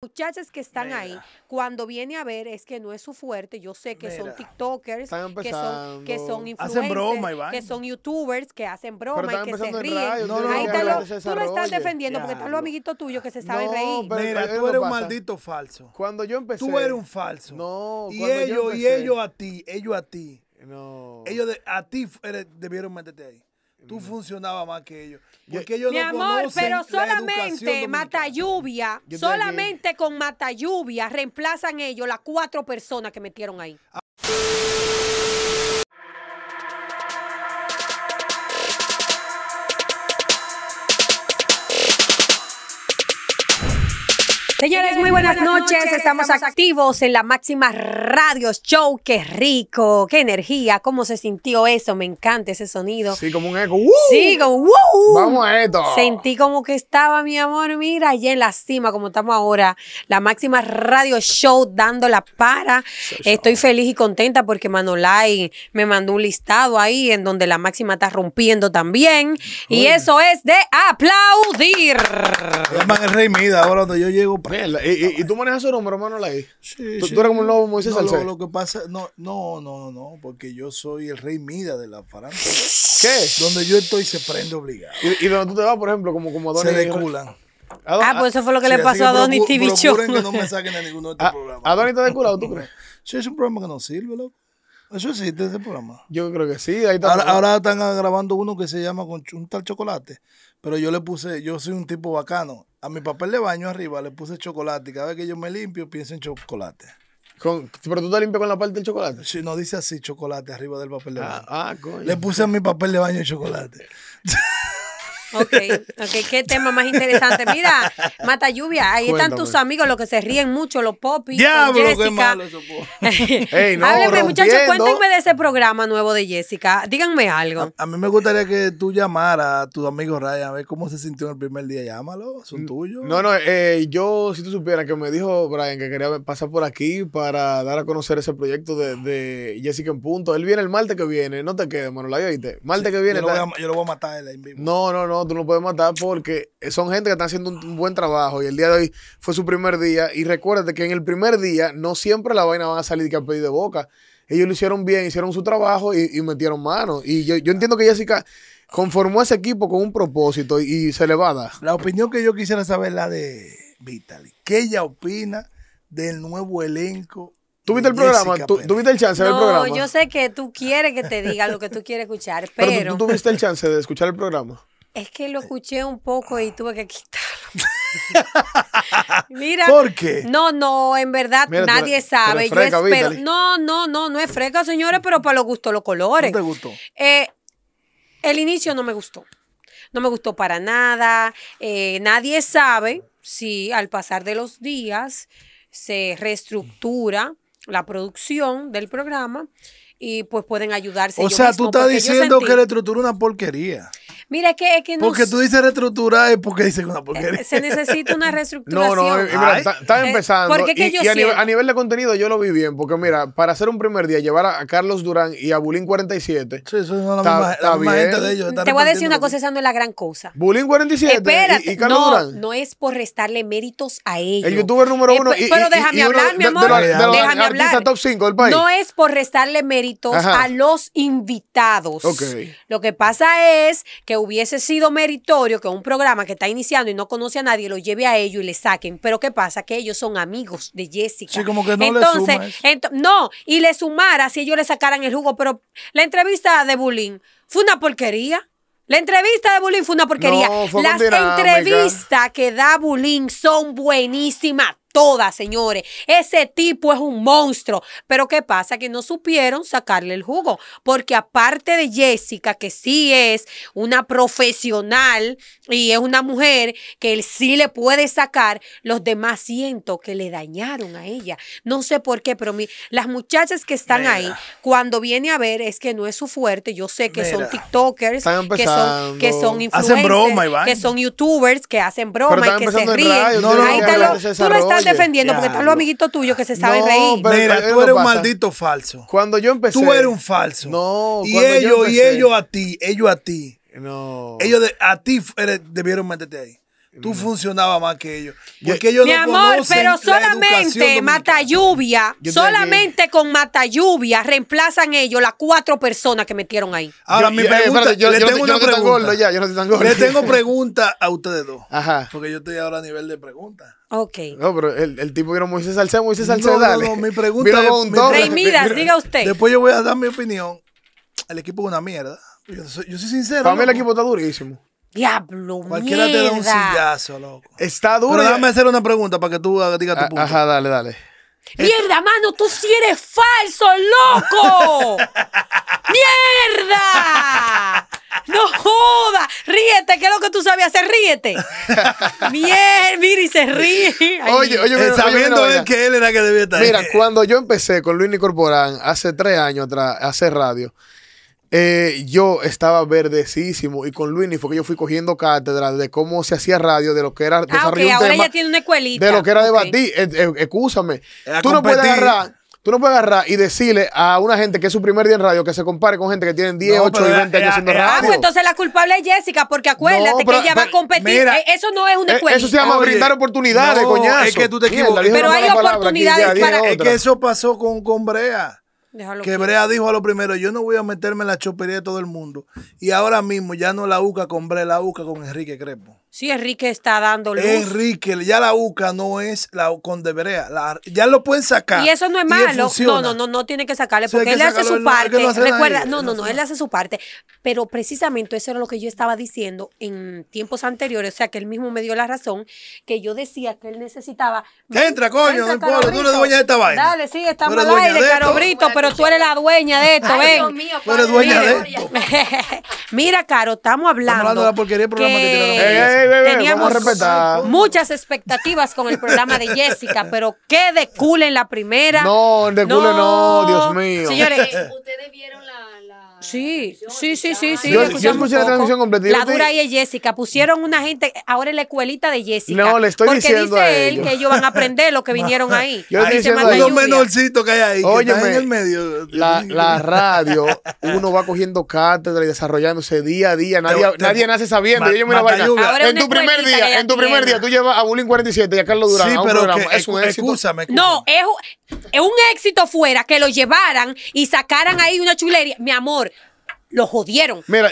muchachas que están ahí, cuando viene a ver es que no es su fuerte, yo sé que son TikTokers, que son, que son influencers, que son YouTubers, que hacen broma y que se ríen. tú estás defendiendo porque están los amiguitos tuyos que se sabe reír. Mira, tú eres un maldito falso. Cuando yo empecé. Tú eres un falso. No, y ellos, y ellos a ti, ellos a ti. No. Ellos a ti debieron meterte ahí. Tú funcionabas más que ellos. Mi amor, pero solamente mata lluvia, solamente con mata lluvia reemplazan ellos las cuatro personas que metieron ahí. Señores, muy buenas, noches. Estamos, activos en la máxima radio show. Qué rico, qué energía. ¿Cómo se sintió eso? Me encanta ese sonido. Sí, como un eco. Sí, como ¡Uh! Vamos a esto. Sentí como que estaba, mi amor, mira, allá en la cima, como estamos ahora. La máxima radio show dando la para. Estoy feliz y contenta porque Manolay me mandó un listado ahí en donde la máxima está rompiendo también. Y eso es de aplaudir. man es rey Mida ahora cuando yo llego ¿Y, y, tú manejas su nombre, hermano, la Sí, ¿Tú, sí, tú eres como un lobo Moisés dices Lo, que pasa, no, no, no, no, porque yo soy el rey Mida de la farándula. ¿Qué? Donde yo estoy se prende obligado. Y, y donde tú te vas, por ejemplo, como, como Donny... Se deculan. Ah, pues eso fue lo que le pasó a Donny TV Show. no me saquen de ninguno de estos ah, programas. ¿A Donny está deculado, tú crees? Sí, es un programa que no sirve, loco. Eso existe ese programa. Yo creo que sí. ahora, están grabando uno que se llama con un tal chocolate. Pero yo le puse, yo soy un tipo bacano. A mi papel de baño arriba le puse chocolate. Y cada vez que yo me limpio, pienso en chocolate. Con, pero tú te limpias con la parte del chocolate. Sí, no dice así chocolate arriba del papel de ah, baño. Ah, coño. Le puse a mi papel de baño chocolate. Ok, ok, qué tema más interesante. Mira, Mata Lluvia, ahí están tus amigos, los que se ríen mucho, los popis. Jessica. qué muchachos, cuéntenme de ese programa nuevo de Jessica. Díganme algo. A, mí me gustaría que tú llamaras a tu amigo Ryan, a ver cómo se sintió en el primer día. Llámalo, son mm, tuyos. No, no, eh, yo, si tú supieras que me dijo Brian que quería pasar por aquí para dar a conocer ese proyecto de, Jessica en Punto. Él viene el martes que viene, no te quedes, Manuel, la te. Martes que viene. Yo lo, voy a, yo lo voy a matar él ahí mismo. No, no, no tú no puedes matar porque son gente que están haciendo un, buen trabajo y el día de hoy fue su primer día. Y recuérdate que en el primer día no siempre la vaina va a salir que a pedir de boca. Ellos lo hicieron bien, hicieron su trabajo y, metieron mano. Y yo, entiendo que Jessica conformó ese equipo con un propósito y, se le va a dar. La opinión que yo quisiera saber la de Vitaly. ¿Qué ella opina del nuevo elenco ¿Tuviste el programa? ¿Tuviste el chance ver el programa? No, yo sé que tú quieres que te diga lo que tú quieres escuchar, pero... ¿Tú tuviste el chance de escuchar el programa? Es que lo escuché un poco y tuve que quitarlo. Mira, ¿Por qué? No, no, en verdad nadie sabe. No, no, no, no es fresca, señores, pero para los gustos, los colores. ¿No te gustó? Eh, el inicio no me gustó. No me gustó para nada. Eh, nadie sabe si al pasar de los días se reestructura la producción del programa y pues pueden ayudarse. O sea, tú estás diciendo que la estructura es una porquería. Mira, es que, es que no. Porque tú dices reestructurar es porque dices una porquería. Se necesita una reestructuración. No, no, mira, está eh, empezando. Porque que y, yo y a, nivel, de contenido yo lo vi bien, porque mira, para hacer un primer día, llevar a, Carlos Durán y a Bulín 47. Sí, eso es una misma, la gente de ellos. Te voy a decir una cosa, esa no es la gran cosa. Bulín 47 y, y Carlos no, Durán. No es por restarle méritos a ellos. El youtuber número uno. Es, pero déjame hablar, mi amor. Déjame hablar. top 5 del país. No es por restarle méritos a los invitados. Lo que pasa es que hubiese sido meritorio que un programa que está iniciando y no conoce a nadie lo lleve a ellos y le saquen. Pero ¿qué pasa? Que ellos son amigos de Jessica. como que no Entonces, no, y le sumara si ellos le sacaran el jugo. Pero la entrevista de Bulín fue una porquería. La entrevista de Bulín fue una porquería. Las entrevistas que da Bulín son buenísimas todas, señores. Ese tipo es un monstruo. Pero ¿qué pasa? Que no supieron sacarle el jugo. Porque aparte de Jessica, que sí es una profesional y es una mujer que él sí le puede sacar, los demás siento que le dañaron a ella. No sé por qué, pero las muchachas que están ahí, cuando viene a ver, es que no es su fuerte. Yo sé que son TikTokers, que son, que son influencers, que son YouTubers, que hacen broma y que se ríen defendiendo porque están los amiguitos tuyos que se saben reír. Mira, tú eres un maldito falso. Cuando yo empecé. Tú eres un falso. No, Y ellos, y ellos a ti, ellos a ti. No. Ellos a ti debieron meterte ahí. Tú funcionaba más que ellos. Mi amor, pero solamente mata lluvia, solamente con mata lluvia reemplazan ellos las cuatro personas que metieron ahí. Ahora, mi eh, pregunta, yo, le tengo una pregunta. Le tengo pregunta a ustedes dos. Ajá. Porque yo estoy ahora a nivel de pregunta. Ok. No, pero el, el tipo vino Moisés Salcedo, Moisés Salcedo, no, dale. No, no, mi pregunta es... Mi, diga usted. Después yo voy a dar mi opinión. El equipo es una mierda. Yo yo soy sincero. Para mí el equipo está durísimo. Diablo, Cualquiera te da un sillazo, loco. Está duro. Pero déjame hacer una pregunta para que tú digas tu ah, punto. Ajá, dale, dale. ¡Mierda, mano! ¡Tú sí eres falso, loco! ¡Mierda! ¡No joda! ¡Ríete! ¿Qué es lo que tú sabías hacer? ¡Ríete! ¡Mierda! Mira, y se ríe. oye, oye, mira, sabiendo que él era que debía estar. Mira, cuando yo empecé con Luis Corporán hace tres años atrás, hace radio, eh, yo estaba verdecísimo y con Luini fue que yo fui cogiendo cátedras de cómo se hacía radio, de lo que era ah, ahora ella tiene una escuelita. De lo que era okay. debatir, eh, eh, escúchame. tú no puedes agarrar y decirle a una gente que es su primer día en radio que se compare con gente que tiene 10, 8 y 20 años haciendo ah, pues radio. entonces la culpable es Jessica, porque acuérdate que ella va a competir. Eh, eso no es una escuelita. Eso se llama brindar oportunidades, coñazo. Es que tú te equivocas. Pero hay oportunidades para. Es que eso pasó con, con Brea. Quebrea que Brea dijo a lo primero, yo no voy a meterme en la chopería de todo el mundo. Y ahora mismo ya no la busca con Brea, la busca con Enrique Crepo. Sí, Enrique está dando Enrique, ya la UCA no es la con La, ya lo pueden sacar. Y eso no es malo. No, no, no, no tiene que sacarle porque él le hace su parte. Recuerda, no, no, no, él hace su parte. Pero precisamente eso era lo que yo estaba diciendo en tiempos anteriores. O sea, que él mismo me dio la razón, que yo decía que él necesitaba. Entra, coño, no puedo, tú eres dueña de esta vaina. Dale, sí, estamos al aire, Brito pero tú eres la dueña de esto, ven. tú eres dueña de esto. Mira, Caro, estamos hablando. Estamos hablando de la porquería del programa que, que eh, teníamos muchas expectativas con el programa de Jessica, pero qué de en la primera. No, de culo no, Dios mío. Señores, ustedes vieron la Sí, sí, sí, sí, sí. Yo, escuché la transmisión completa. La dura y Jessica pusieron una gente ahora en la escuelita de Jessica. No, le estoy diciendo dice a ellos. él que ellos van a aprender lo que vinieron ahí. Yo estoy diciendo Los menorcitos que hay ahí. Oye, en el medio. La, la radio, uno va cogiendo cátedra y desarrollándose día a día. Nadie, nadie nace sabiendo. yo mira, en tu primer día, en tu primer día, tú llevas a Bullying 47 y a Carlos Durán. Sí, pero es un éxito. No, es es un éxito fuera que lo llevaran y sacaran ahí una chulería. Mi amor, lo jodieron. Mira,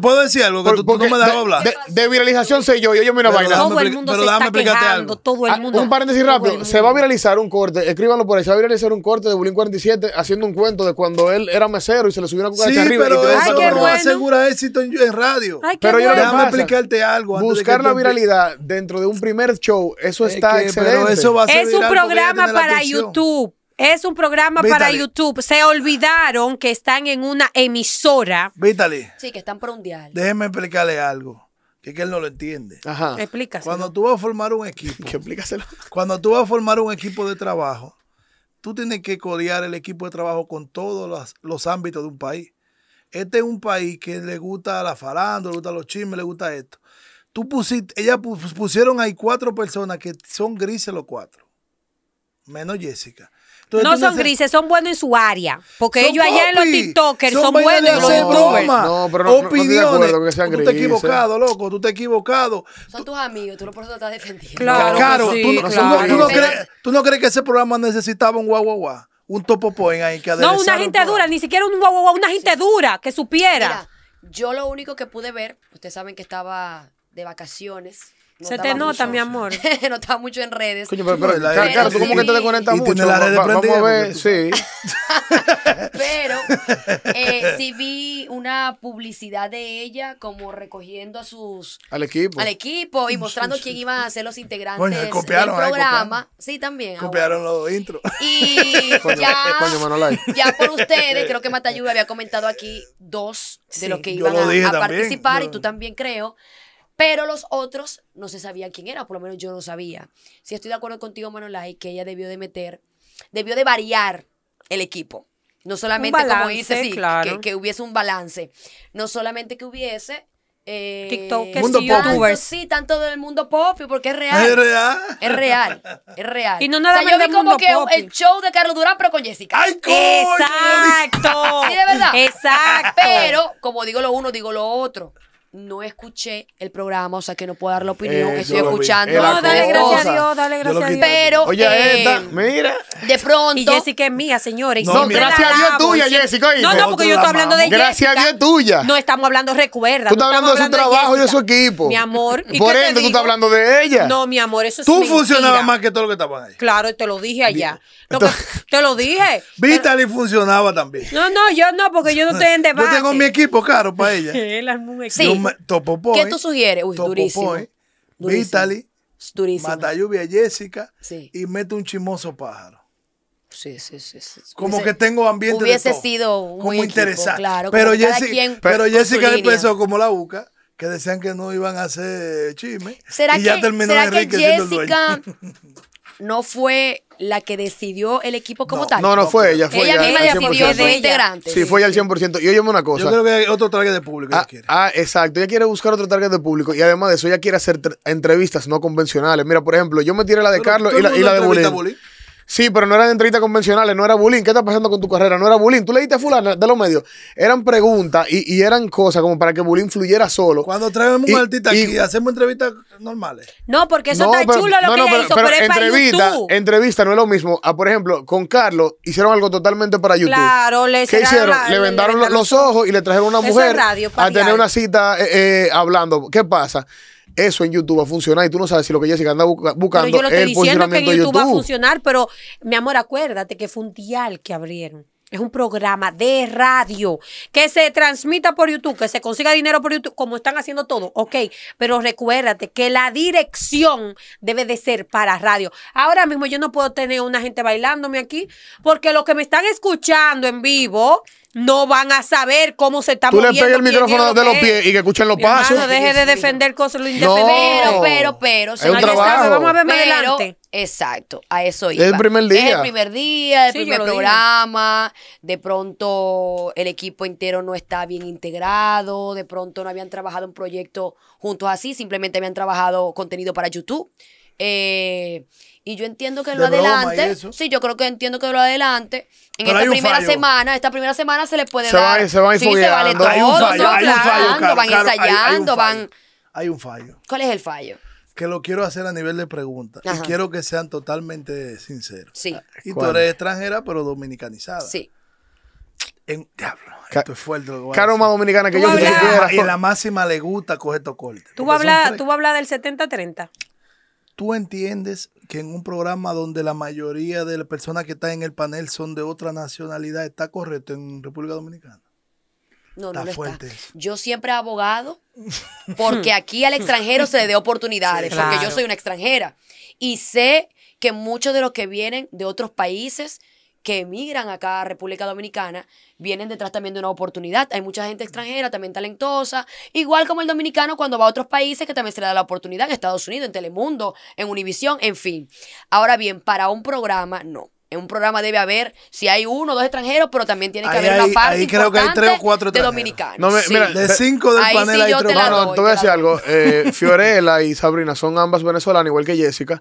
puedo decir algo que tú, no me dejas de, De, viralización sé yo, yo, yo me una vaina. Todo el mundo pero se está quejando, algo. todo el ah, mundo. un paréntesis rápido, se va a viralizar un corte, escríbanlo por ahí, se va a viralizar un corte de Bulín 47 haciendo un cuento de cuando él era mesero y se le subió una cucaracha sí, arriba. pero eso no asegura éxito en, radio. pero yo déjame explicarte algo. Buscar la viralidad dentro de un primer show, eso está excelente. eso va a ser es un programa para YouTube. Es un programa para YouTube. Se olvidaron que están en una emisora. Vitaly. Sí, que están por un dial. Déjeme explicarle algo. Que, es que él no lo entiende. Ajá. Explícaselo. Cuando tú vas a formar un equipo. que explícaselo. Cuando tú vas a formar un equipo de trabajo, tú tienes que codear el equipo de trabajo con todos los, ámbitos de un país. Este es un país que le gusta la farándula, le gusta los chismes, le gusta esto. Tú pusiste, ella pusieron ahí cuatro personas que son grises los cuatro menos Jessica no son grises, son buenos en su área. Porque ellos allá en los TikTokers son, buenos en los youtubers. No, pero no, Opiniones. No que sean grises. Tú has equivocado, loco. Tú has equivocado. Son tus amigos, tú no por eso te estás defendiendo. Claro, claro, tú, no, crees, que ese programa necesitaba un guau, guau, guau. Un topo poen ahí que No, una gente dura, ni siquiera un guau, guau, Una gente dura que supiera. yo lo único que pude ver, ustedes saben que estaba de vacaciones se te nota, mi amor. no estaba mucho en redes. Coño, pero, claro, tú como que te desconectas mucho. la red vamos a ver, sí. pero eh, sí vi una publicidad de ella como recogiendo a sus... Al equipo. Al equipo y mostrando quién iban a ser los integrantes del eh, programa. sí, también. Ah, copiaron los intros. Y ya, eh, ya por ustedes, creo que Matayu había comentado aquí dos de los que iban a, participar y tú también creo. Pero los otros no se sabían quién era, por lo menos yo no sabía. Si estoy de acuerdo contigo, Manolay, que ella debió de meter, debió de variar el equipo. No solamente, como dice, sí, que, hubiese un balance. No solamente que hubiese. Eh, TikTok, mundo sí, tanto, del mundo pop, porque es real. Es real. Es real. Es real. Y no nada o sea, yo vi como que el show de Carlos Durán, pero con Jessica. Exacto. Sí, de verdad. Exacto. Pero, como digo lo uno, digo lo otro no escuché el programa, o sea que no puedo dar la opinión, que eh, estoy escuchando. No, dale gracias a Dios, dale gracias a Dios. Pero, Oye, esta, eh, mira. De pronto. Y Jessica es mía, señora No, gracias a Dios tuya, Jessica. No, no, porque yo estoy hablando de ella Gracias a Dios tuya. No estamos hablando, recuerda. Tú estás hablando de su trabajo y de su equipo. Mi amor. ¿y Por ende, tú estás hablando de ella. No, mi amor, eso es Tú funcionabas más que todo lo que estaba ahí. Claro, te lo dije allá. te lo dije. Vitaly funcionaba también. No, no, yo no, porque yo no estoy en debate. Yo tengo mi equipo caro para ella. Sí Topopoy. ¿Qué tú sugieres? Uy, durísimo. Mata lluvia Jessica. Y mete un chimoso pájaro. Sí, sí, sí, Como que tengo ambiente Hubiese de Hubiese sido muy interesante. Claro, pero, Jessica, pero Jessica empezó como la UCA que decían que no iban a hacer chisme. ¿Será y que, ya terminó ¿será que Jessica no fue la que decidió el equipo como tal. No, no fue pues, ella, fue ella. misma decidió de integrante. Sí, fue ella al 100%. Y oye una cosa. Yo creo que hay otro target de público. Ah, quiere. ah, exacto. Ella quiere buscar otro target de público. Y además de eso, ella quiere hacer entrevistas no convencionales. Mira, por ejemplo, yo me tiré la de Carlos y la, y la de Bolívar. Sí, pero no eran entrevistas convencionales, no era bullying. ¿Qué está pasando con tu carrera? No era bullying. Tú le a fulana de los medios. Eran preguntas y, y eran cosas como para que bullying fluyera solo. Cuando traemos un artista aquí, hacemos entrevistas normales. No, porque eso está chulo lo que hizo, pero, entrevista, Entrevista no es lo mismo. Ah, por ejemplo, con Carlos hicieron algo totalmente para YouTube. Claro, le ¿Qué hicieron? le vendaron los ojos y le trajeron una mujer a tener una cita eh, eh, hablando. ¿Qué pasa? eso en YouTube va a funcionar y tú no sabes si lo que Jessica anda buscando pero yo lo estoy diciendo que en YouTube, va a funcionar, pero mi amor, acuérdate que fue un dial que abrieron. Es un programa de radio que se transmita por YouTube, que se consiga dinero por YouTube, como están haciendo todo. Ok, pero recuérdate que la dirección debe de ser para radio. Ahora mismo yo no puedo tener una gente bailándome aquí, porque lo que me están escuchando en vivo no van a saber cómo se está Tú moviendo. Tú le pegas el micrófono de los pies y que escuchen los pasos. Hermano, deje de defender cosas lo pero, pero, pero. Es un trabajo. Vamos a ver más adelante. Exacto, a eso iba. Es el primer día. Es el primer día, el primer programa. De pronto el equipo entero no está bien integrado. De pronto no habían trabajado un proyecto juntos así. Simplemente habían trabajado contenido para YouTube. Eh y yo entiendo que lo adelante. Sí, yo creo que entiendo que lo adelante. En esta primera semana, esta primera semana se les puede dar. Van, se van sí, se vale todo. Hay un fallo, hay van ensayando, hay, van. Hay un fallo. ¿Cuál es el fallo? Que lo quiero hacer a nivel de pregunta. Y quiero que sean totalmente sinceros. Sí. Y tú eres extranjera, pero dominicanizada. Sí. diablo, esto es fuerte. Caro más dominicana que yo. Y la máxima le gusta coger estos corte. Tú vas a hablar del 70-30 tú entiendes que en un programa donde la mayoría de las personas que están en el panel son de otra nacionalidad, ¿está correcto en República Dominicana? No, no, está Yo siempre he abogado porque aquí al extranjero se le dé oportunidades, porque yo soy una extranjera y sé que muchos de los que vienen de otros países que emigran acá a República Dominicana vienen detrás también de una oportunidad. Hay mucha gente extranjera también talentosa, igual como el dominicano cuando va a otros países que también se le da la oportunidad, en Estados Unidos, en Telemundo, en Univisión, en fin. Ahora bien, para un programa no. En un programa debe haber, si hay uno o dos extranjeros, pero también tiene que haber una parte ahí creo que hay o cuatro de dominicanos. de cinco del panel hay tres. Te te voy a decir algo. Eh, Fiorella y Sabrina son ambas venezolanas, igual que Jessica.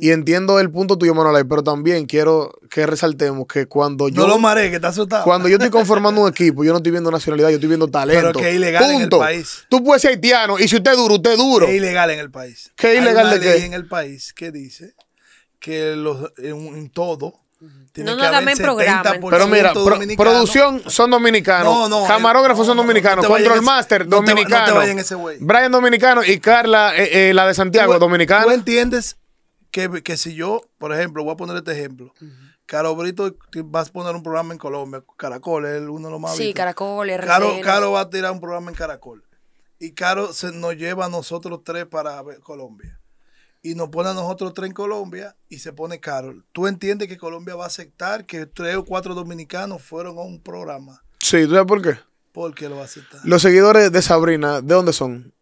Y entiendo el punto tuyo, Manolay, pero también quiero que resaltemos que cuando yo... No lo maré, que está asustado. Cuando yo estoy conformando un equipo, yo no estoy viendo nacionalidad, yo estoy viendo talento. Pero que ilegal en el país. Tú puedes ser haitiano y si usted es duro, usted es duro. Que es ilegal en el país. ¿Qué ilegal hay una de ley en el país que dice que en todo tiene no, nos dame programa. Pero mira, producción son dominicanos. camarógrafos son dominicanos. Control Master, dominicano. Brian, dominicano. Y Carla, eh, eh, la de Santiago, dominicana. ¿Tú entiendes que, si yo, por ejemplo, voy a poner este ejemplo. Caro Brito, vas a poner un programa en Colombia. Caracol es uno de los más Sí, Caracol, Caro, Caro va a tirar un programa en Caracol. Y Caro se nos lleva a nosotros tres para Colombia y nos pone a nosotros tres en Colombia y se pone caro. ¿Tú entiendes que Colombia va a aceptar que tres o cuatro dominicanos fueron a un programa? Sí, ¿tú sabes por qué? Porque lo va a aceptar. Los seguidores de Sabrina, ¿de dónde son?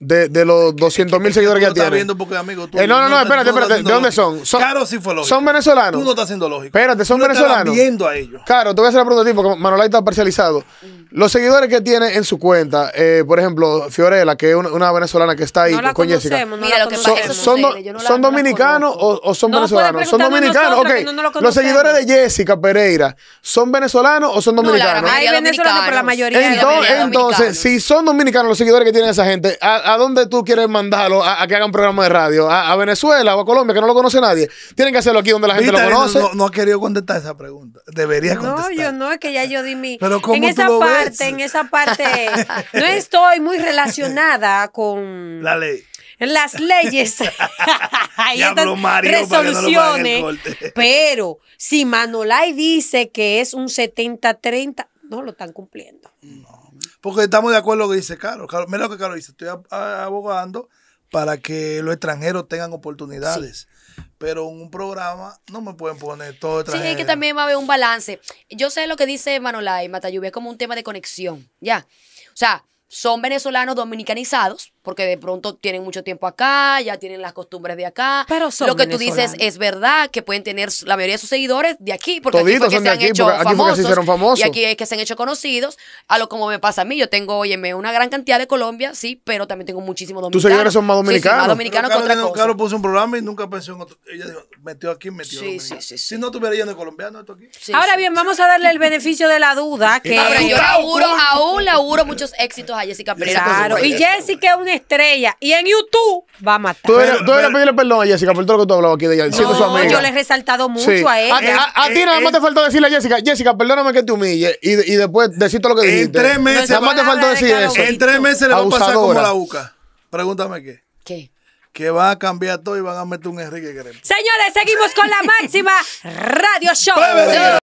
De, de los 200 mil seguidores que, ya tiene. Eh, no, no, no, espérate, espérate. ¿De dónde son? son claro, sí fue lógico. Son venezolanos. Tú no estás haciendo lógico. Espérate, son tú no venezolanos. viendo a ellos. Claro, te voy a hacer la pregunta a ti porque Manolay está parcializado. Mm. Los seguidores que tiene en su cuenta, eh, por ejemplo, Fiorella, que es una, venezolana que está ahí con, Jessica. No Mira, son, dominicanos o, son venezolanos? Son dominicanos, ok. los seguidores de Jessica Pereira, ¿son venezolanos o son dominicanos? hay venezolanos, pero la mayoría Entonces, si son dominicanos los seguidores que tiene esa gente, ah, ¿A, dónde tú quieres mandarlo a, que que hagan programa de radio? ¿A, Venezuela o a Colombia, que no lo conoce nadie? Tienen que hacerlo aquí donde la gente lo conoce. No, no, no, ha querido contestar esa pregunta. Debería contestar. No, yo no, es que ya yo di mi... Pero en esa parte, en esa parte, no estoy muy relacionada con... La ley las leyes y habló Mario, resoluciones. pero si Manolay dice que es un 70-30, no lo están cumpliendo. No. Porque estamos de acuerdo con lo que dice Carlos. mira lo que Carlos dice. Estoy abogando para que los extranjeros tengan oportunidades. Pero en un programa no me pueden poner todo extranjero. Sí, es que también va a haber un balance. Yo sé lo que dice Manolay Matayubi, es como un tema de conexión, ¿ya? O sea, son venezolanos dominicanizados, porque de pronto tienen mucho tiempo acá, ya tienen las costumbres de acá. Pero Lo que tú dices es verdad, que pueden tener la mayoría de sus seguidores de aquí, porque Toditos aquí fue que se han hecho famosos, se hicieron famosos. Y aquí es que se han hecho conocidos. A lo como me pasa a mí, yo tengo, oye, una gran cantidad de Colombia, sí, pero también tengo muchísimos dominicanos. Tus seguidores son más dominicanos. Sí, dominicanos que otra cosa. Claro, puso un programa y nunca pensó en otro. Ella dijo, metió aquí, metió sí, sí, sí, Si no tuviera lleno de colombianos, esto aquí. Ahora bien, vamos a darle el beneficio de la duda que... Ahora, yo auguro, aún le auguro muchos éxitos a Jessica Pereira. Claro, y Jessica es un estrella. Y en YouTube va a matar. Tú debes pedirle perdón a Jessica por todo lo que tú hablabas aquí de ella, no, Yo le he resaltado mucho a ella. A, ti eh, nada eh, más te falta decirle a Jessica, Jessica, perdóname que te humille. Y, y después decir todo lo que dijiste. En tres meses. Nada más te falta decir eso. En tres meses le va a pasar como la UCA. Pregúntame qué. ¿Qué? que va a cambiar todo y van a meter un Enrique Señores, seguimos con la máxima radio show.